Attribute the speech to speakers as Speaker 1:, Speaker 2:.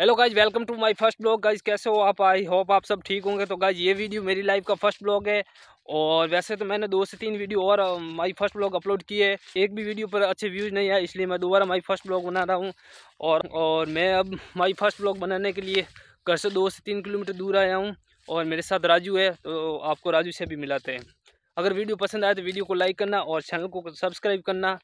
Speaker 1: hello guys welcome to my first blog guys कैसे हो आप आई होप आप सब ठीक होंगे तो गाइज ये वीडियो मेरी लाइफ का फर्स्ट ब्लॉग है और वैसे तो मैंने दो से तीन वीडियो और माय फर्स्ट ब्लॉग अपलोड किए एक भी वीडियो पर अच्छे व्यूज़ नहीं आए इसलिए मैं दोबारा माय फर्स्ट ब्लॉग बना रहा हूँ और और मैं अब माई फर्स्ट ब्लॉग बनाने के लिए घर से दो से तीन किलोमीटर दूर आया हूँ और मेरे साथ राजू है तो आपको राजू से भी मिलाते हैं अगर वीडियो पसंद आए तो वीडियो को लाइक करना और चैनल को सब्सक्राइब करना